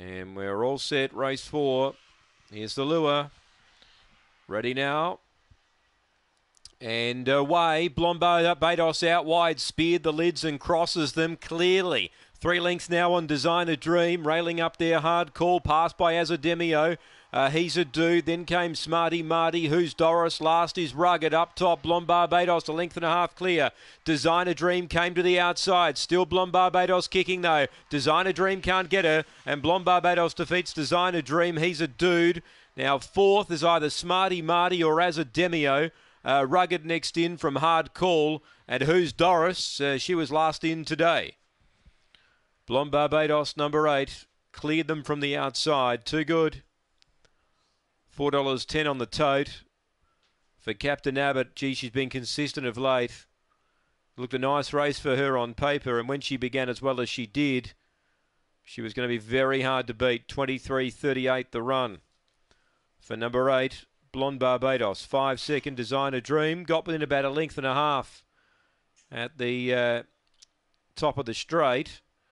And we're all set, race four. Here's the lure. Ready now. And away, Blombo Bados out wide, speared the lids and crosses them clearly. Three lengths now on Designer Dream, railing up there, hard call, passed by Azademio. Uh, he's a dude. Then came Smarty Marty, who's Doris. Last is Rugged up top. Blombarbados a length and a half clear. Designer Dream came to the outside. Still Blombarbados kicking though. Designer Dream can't get her, and Blombarbados defeats Designer Dream. He's a dude. Now fourth is either Smarty Marty or Azademio. Uh, Rugged next in from Hard Call. And who's Doris? Uh, she was last in today. Blond Barbados, number eight, cleared them from the outside. Too good. $4.10 on the tote. For Captain Abbott, gee, she's been consistent of late. Looked a nice race for her on paper, and when she began as well as she did, she was going to be very hard to beat. 23.38 the run. For number eight, Blonde Barbados. Five second designer dream. Got within about a length and a half at the uh, top of the straight.